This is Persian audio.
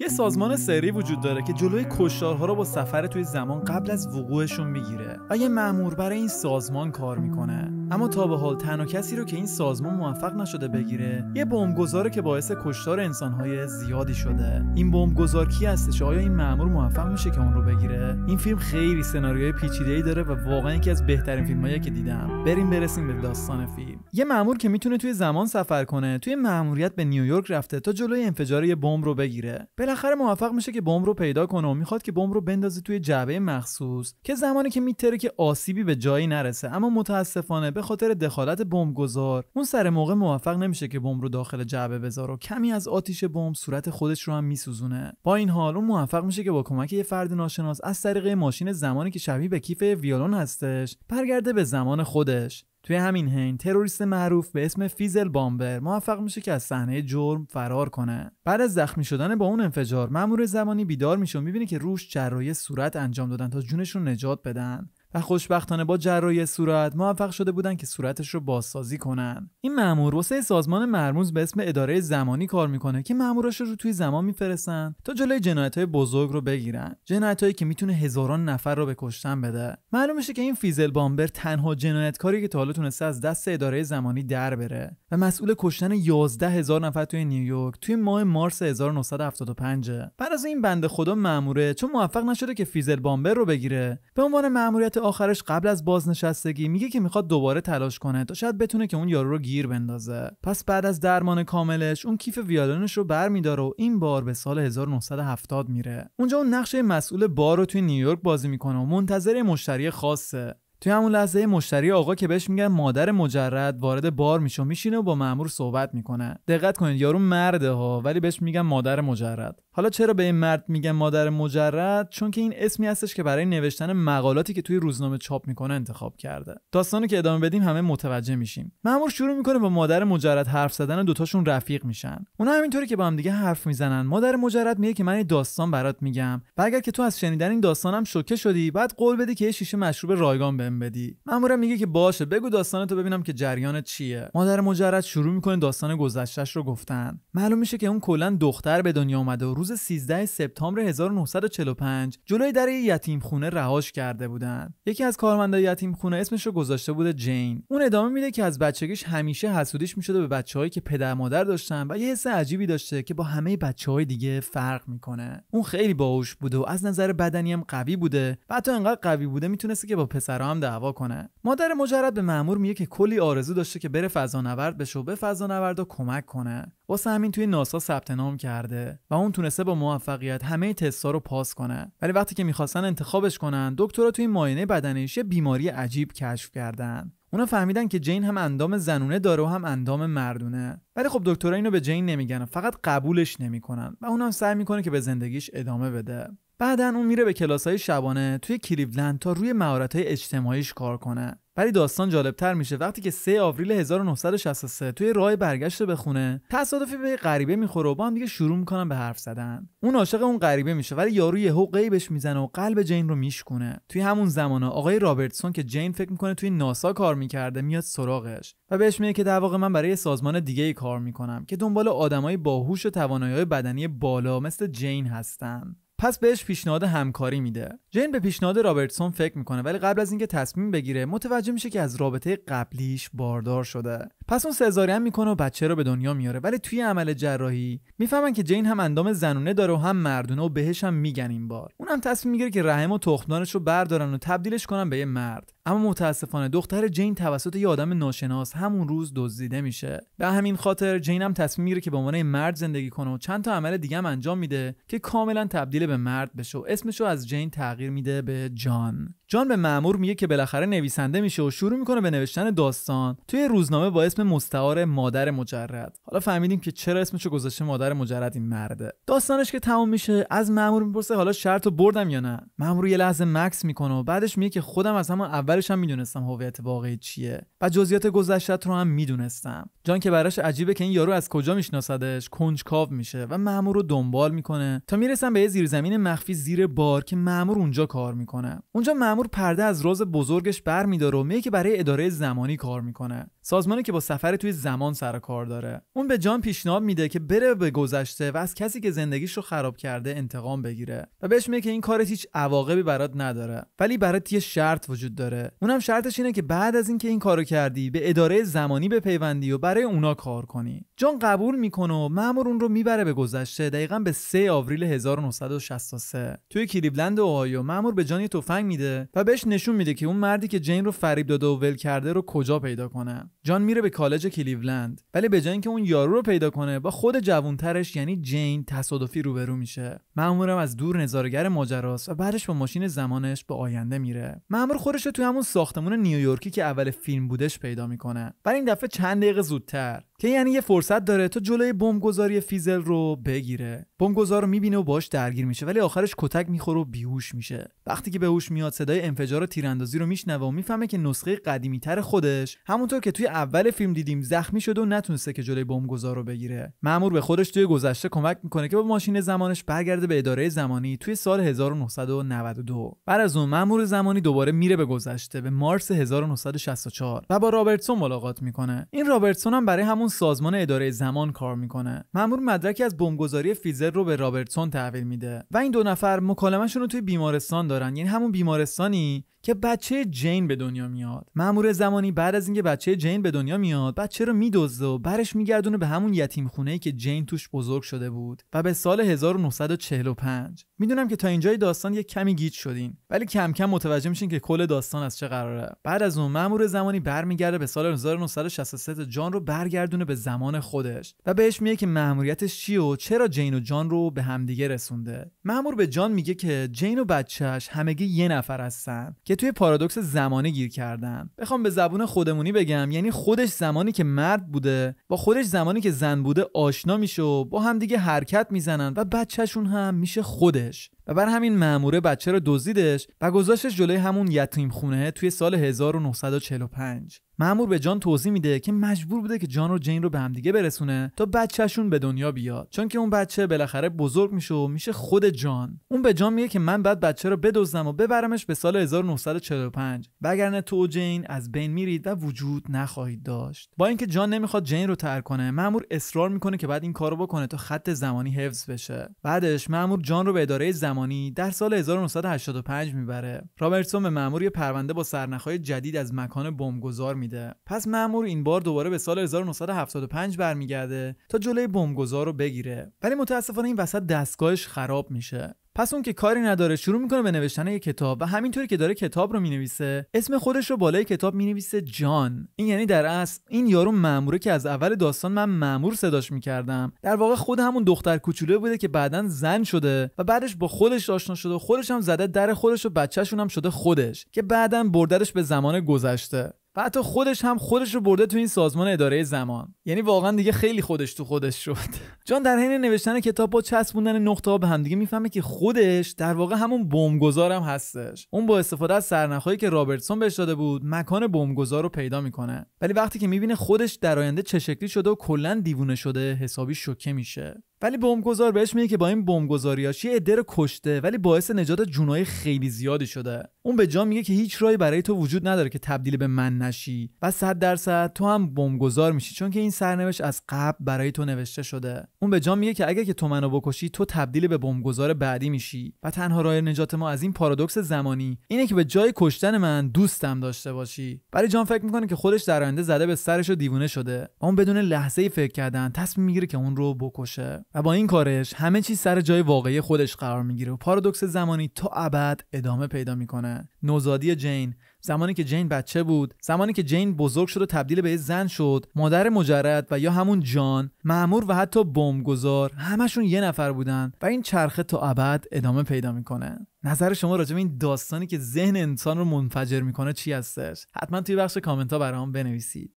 یه سازمان سری وجود داره که جلوی کشتارها رو با سفر توی زمان قبل از وقوعشون میگیره و یه مأمور برای این سازمان کار میکنه اما تا به حال تنها کسی رو که این سازمان موفق نشده بگیره یه بمبگذاره که باعث کشتار انسانهای زیادی شده این بمبگذار کی هستش آیا این مأمور موفق میشه که اون رو بگیره این فیلم خیلی سناریوی ای داره و واقعا یکی از بهترین فیلم که دیدم بریم برسیم به داستان فیلم یه مامور که میتونه توی زمان سفر کنه توی ماموریت به نیویورک رفته تا جلوی انفجار یه بمب رو بگیره بالاخره موفق میشه که بمب رو پیدا کنه و میخواد که بمب رو بندازه توی جعبه مخصوص که زمانی که میتره که آسیبی به جایی نرسه اما متاسفانه به خاطر دخالت گذار اون سر موقع موفق نمیشه که بمب رو داخل جعبه بذاره و کمی از آتیش بمب صورت خودش رو هم میسوزونه با این حال اون موفق میشه که با کمک یه فرد ناشناس از طریق ماشین زمانی که شبیه به کیف ویولون هستش برگرده به زمان خودش توی همین هین تروریست معروف به اسم فیزل بامبر موفق میشه که از صحنه جرم فرار کنه بعد از زخمی شدن با اون انفجار مامور زمانی بیدار میشه و میبینه که روش جراحی صورت انجام دادن تا جونش رو نجات بدن و خوشبختانه با جراحی صورت موفق شده بودن که صورتش رو بازسازی کنن این مامور واسه سازمان مرموز به اسم اداره زمانی کار میکنه که ماموراش رو توی زمان میفرستن تا جلوی های بزرگ رو بگیرن هایی که میتونه هزاران نفر رو به کشتن بده معلوم میشه که این فیزل بامبر تنها جنایتکاری که تا حالا تونسته از دست اداره زمانی در بره و مسئول کشتن 11 هزار نفر توی نیویورک توی ماه مارس 1975 بعد از این بنده خدا ماموره چون موفق نشده که فیزل بامبر رو بگیره به عنوان ماموریت آخرش قبل از بازنشستگی میگه که میخواد دوباره تلاش کنه تا شاید بتونه که اون یارو رو گیر بندازه پس بعد از درمان کاملش اون کیف ویالنش رو برمیداره و این بار به سال 1970 میره اونجا اون نقش مسئول بار رو توی نیویورک بازی میکنه و منتظر مشتری خاصه توی همون لحظه مشتری آقا که بهش میگن مادر مجرد وارد بار میشه و میشینه و با مامور صحبت میکنه دقت کنید یارو مرده ها ولی بهش میگن مادر مجرد حالا چرا به این مرد میگن مادر مجرد چون که این اسمی هستش که برای نوشتن مقالاتی که توی روزنامه چاپ میکنه انتخاب کرده داستانو که ادامه بدیم همه متوجه میشیم مامور شروع میکنه با مادر مجرد حرف زدن و دوتاشون رفیق میشن اونا همینطوری که با هم دیگه حرف میزنن مادر مجرد میگه که من داستان برات میگم و که تو از شنیدن این داستانم شوکه شدی بعد قول بده که یه شیشه مشروب رایگان بهم بدی مامورم میگه که باشه بگو تو ببینم که جریان چیه مادر مجرد شروع میکنه داستان گذشتش رو گفتن معلوم میشه که اون کلا دختر به دنیا اومده و روز 13 سپتامبر 1945 جلوی در یتیم خونه رهاش کرده بودن یکی از کارمندای یتیم خونه اسمش رو گذاشته بوده جین اون ادامه میده که از بچگیش همیشه حسودیش میشده به بچههایی که پدر مادر داشتن و یه حس عجیبی داشته که با همه بچه دیگه فرق میکنه اون خیلی باهوش بوده و از نظر بدنی هم قوی بوده و حتی انقدر قوی بوده میتونسته که با پسرها هم دعوا مادر مجرد به مامور میگه که کلی آرزو داشته که بره فضانورد به شعبه و کمک کنه واسه همین توی ناسا ثبت نام کرده و اون تونسته با موفقیت همه تستا رو پاس کنه ولی وقتی که میخواستن انتخابش کنن دکترها توی معاینه بدنش یه بیماری عجیب کشف کردن اونا فهمیدن که جین هم اندام زنونه داره و هم اندام مردونه ولی خب دکترها اینو به جین نمیگن فقط قبولش نمیکنن و اونم سعی میکنه که به زندگیش ادامه بده بعدا اون میره به های شبانه توی کلیولند تا روی های اجتماعیش کار کنه ولی داستان جالبتر میشه وقتی که 3 آوریل 1963 توی راه برگشت به خونه تصادفی به غریبه میخوره و با هم دیگه شروع میکنن به حرف زدن اون عاشق اون غریبه میشه ولی یارو یهو قیبش میزنه و قلب جین رو میشکونه توی همون زمان آقای رابرتسون که جین فکر میکنه توی ناسا کار میکرده میاد سراغش و بهش میگه که در واقع من برای سازمان دیگه ای کار میکنم که دنبال آدمای باهوش و توانایی بدنی بالا مثل جین هستن پس بهش پیشنهاد همکاری میده جین به پیشنهاد رابرتسون فکر میکنه ولی قبل از اینکه تصمیم بگیره متوجه میشه که از رابطه قبلیش باردار شده پس اون سزارین میکنه و بچه رو به دنیا میاره ولی توی عمل جراحی میفهمن که جین هم اندام زنونه داره و هم مردونه و بهش هم میگن این بار اونم تصمیم میگیره که رحم و تخمدانش رو بردارن و تبدیلش کنن به یه مرد اما متاسفانه دختر جین توسط یه آدم ناشناس همون روز دزدیده میشه به همین خاطر جین هم تصمیم میگیره که به عنوان مرد زندگی کنه و چند تا عمل دیگه هم انجام میده که کاملا تبدیل به مرد بشه و اسمش رو از جین تغییر میده به جان جان به معمور میگه که بالاخره نویسنده میشه و شروع میکنه به نوشتن داستان توی روزنامه با اسم مستعار مادر مجرد حالا فهمیدیم که چرا اسمشو گذاشته مادر مجرد این مرده داستانش که تمام میشه از معمور میپرسه حالا شرط بردم یا نه معمور یه لحظه مکس میکنه و بعدش میگه که خودم از همون اولش هم میدونستم هویت واقعی چیه و جزئیات گذشتت رو هم میدونستم جان که براش عجیبه که این یارو از کجا میشناسدش کنجکاو میشه و معمور رو دنبال میکنه تا میرسن به یه زیرزمین مخفی زیر بار که معمور اونجا کار میکنه اونجا مامور پرده از راز بزرگش برمیداره و میگه که برای اداره زمانی کار میکنه سازمانی که با سفر توی زمان سر کار داره اون به جان پیشنهاد میده که بره به گذشته و از کسی که زندگیش رو خراب کرده انتقام بگیره و بهش میگه که این کارت هیچ عواقبی برات نداره ولی برات یه شرط وجود داره اونم شرطش اینه که بعد از اینکه این کارو کردی به اداره زمانی بپیوندی و برای اونا کار کنی جان قبول میکنه و مامور اون رو میبره به گذشته دقیقا به 3 آوریل 1963 توی کلیولند اوهایو مامور به جان یه تفنگ میده و بهش نشون میده که اون مردی که جین رو فریب داده و ول کرده رو کجا پیدا کنه جان میره به کالج کلیولند ولی به جای اینکه اون یارو رو پیدا کنه با خود جوانترش یعنی جین تصادفی روبرو میشه معمورم از دور نظارگر ماجراست و بعدش با ماشین زمانش به آینده میره مامور خودش رو توی همون ساختمون نیویورکی که اول فیلم بودش پیدا میکنه ولی این دفعه چند دقیقه زودتر که یعنی یه فرصت داره تا جلوی بمبگذاری فیزل رو بگیره بمبگذار رو میبینه و باش درگیر میشه ولی آخرش کتک میخوره و بیهوش میشه وقتی که به هوش میاد صدای انفجار و تیراندازی رو میشنوه و میفهمه که نسخه قدیمی تر خودش همونطور که توی اول فیلم دیدیم زخمی شده و نتونسته که جلوی بمبگذار رو بگیره مامور به خودش توی گذشته کمک میکنه که با ماشین زمانش برگرده به اداره زمانی توی سال 1992 بعد از اون مامور زمانی دوباره میره به گذشته به مارس 1964 و با رابرتسون ملاقات میکنه این رابرتسون هم برای همون همون سازمان اداره زمان کار میکنه مامور مدرکی از بمبگذاری فیزر رو به رابرتسون تحویل میده و این دو نفر مکالمهشون رو توی بیمارستان دارن یعنی همون بیمارستانی که بچه جین به دنیا میاد مامور زمانی بعد از اینکه بچه جین به دنیا میاد بچه رو میدزده و برش میگردونه به همون یتیم خونه که جین توش بزرگ شده بود و به سال 1945 میدونم که تا اینجای داستان یه کمی گیج شدین ولی کم کم متوجه میشین که کل داستان از چه قراره بعد از اون مامور زمانی برمیگرده به سال 1963 جان رو به زمان خودش و بهش میگه که مأموریتش چیه و چرا جین و جان رو به همدیگه رسونده مأمور به جان میگه که جین و بچهش همگی یه نفر هستن که توی پارادوکس زمانی گیر کردن بخوام به زبون خودمونی بگم یعنی خودش زمانی که مرد بوده با خودش زمانی که زن بوده آشنا میشه و با همدیگه حرکت میزنن و بچهشون هم میشه خودش و بر همین ماموره بچه رو دزدیدش و گذاشتش جلوی همون یتیم خونه توی سال 1945 معمور به جان توضیح میده که مجبور بوده که جان و جین رو به همدیگه برسونه تا بچهشون به دنیا بیاد چون که اون بچه بالاخره بزرگ میشه و میشه خود جان اون به جان میگه که من بعد بچه رو بدزدم و ببرمش به سال 1945 وگرنه تو و جین از بین میرید و وجود نخواهید داشت با اینکه جان نمیخواد جین رو ترک کنه مامور اصرار میکنه که بعد این کارو بکنه تا خط زمانی حفظ بشه بعدش مامور جان رو به اداره زمانی در سال 1985 میبره رابرتسون به مامور یه پرونده با سرنخهای جدید از مکان بمبگذار میده پس مامور این بار دوباره به سال 1975 برمیگرده تا جلوی بمبگذار رو بگیره ولی متاسفانه این وسط دستگاهش خراب میشه پس اون که کاری نداره شروع میکنه به نوشتن یه کتاب و همینطوری که داره کتاب رو مینویسه اسم خودش رو بالای کتاب مینویسه جان این یعنی در اصل این یارو مأموره که از اول داستان من مامور صداش میکردم در واقع خود همون دختر کوچوله بوده که بعدا زن شده و بعدش با خودش آشنا شده و خودش هم زده در خودش و بچهشون هم شده خودش که بعدا بردرش به زمان گذشته و حتی خودش هم خودش رو برده تو این سازمان اداره زمان یعنی واقعا دیگه خیلی خودش تو خودش شد جان در حین نوشتن کتاب با چسبوندن نقطه ها به هم دیگه میفهمه که خودش در واقع همون هم هستش اون با استفاده از سرنخهایی که رابرتسون بهش داده بود مکان بمبگذار رو پیدا میکنه ولی وقتی که میبینه خودش در آینده چه شکلی شده و کلا دیوونه شده حسابی شوکه میشه ولی بمبگذار بهش میگه که با این بمبگذاریاش یه عده رو کشته ولی باعث نجات جونای خیلی زیادی شده اون به جان میگه که هیچ راهی برای تو وجود نداره که تبدیل به من نشی و صد درصد تو هم بمبگذار میشی چون که این سرنوشت از قبل برای تو نوشته شده اون به جان میگه که اگه که تو منو بکشی تو تبدیل به بمبگذار بعدی میشی و تنها راه نجات ما از این پارادوکس زمانی اینه که به جای کشتن من دوستم داشته باشی ولی جان فکر میکنه که خودش در زده به سرش و دیوونه شده اون بدون لحظه فکر کردن تصمیم میگیره که اون رو بکشه و با این کارش همه چیز سر جای واقعی خودش قرار میگیره و پارادوکس زمانی تا ابد ادامه پیدا میکنه نوزادی جین زمانی که جین بچه بود زمانی که جین بزرگ شد و تبدیل به زن شد مادر مجرد و یا همون جان معمور و حتی بمبگذار همشون یه نفر بودن و این چرخه تا ابد ادامه پیدا میکنه نظر شما راجع به این داستانی که ذهن انسان رو منفجر میکنه چی هستش حتما توی بخش کامنت برام بنویسید